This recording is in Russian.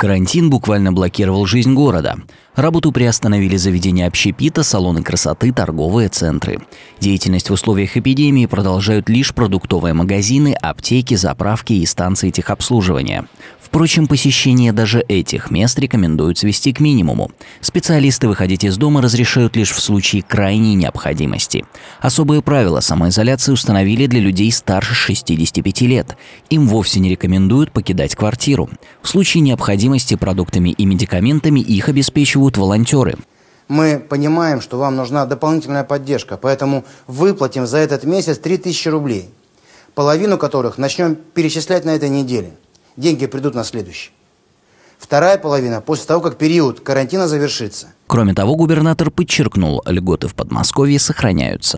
Карантин буквально блокировал жизнь города. Работу приостановили заведения общепита, салоны красоты, торговые центры. Деятельность в условиях эпидемии продолжают лишь продуктовые магазины, аптеки, заправки и станции техобслуживания. Впрочем, посещение даже этих мест рекомендуют свести к минимуму. Специалисты выходить из дома разрешают лишь в случае крайней необходимости. Особые правила самоизоляции установили для людей старше 65 лет. Им вовсе не рекомендуют покидать квартиру. В случае необходимости продуктами и медикаментами их обеспечивают помогут волонтеры. Мы понимаем, что вам нужна дополнительная поддержка, поэтому выплатим за этот месяц 3000 рублей, половину которых начнем перечислять на этой неделе. Деньги придут на следующий. Вторая половина после того, как период карантина завершится. Кроме того, губернатор подчеркнул, льготы в Подмосковье сохраняются.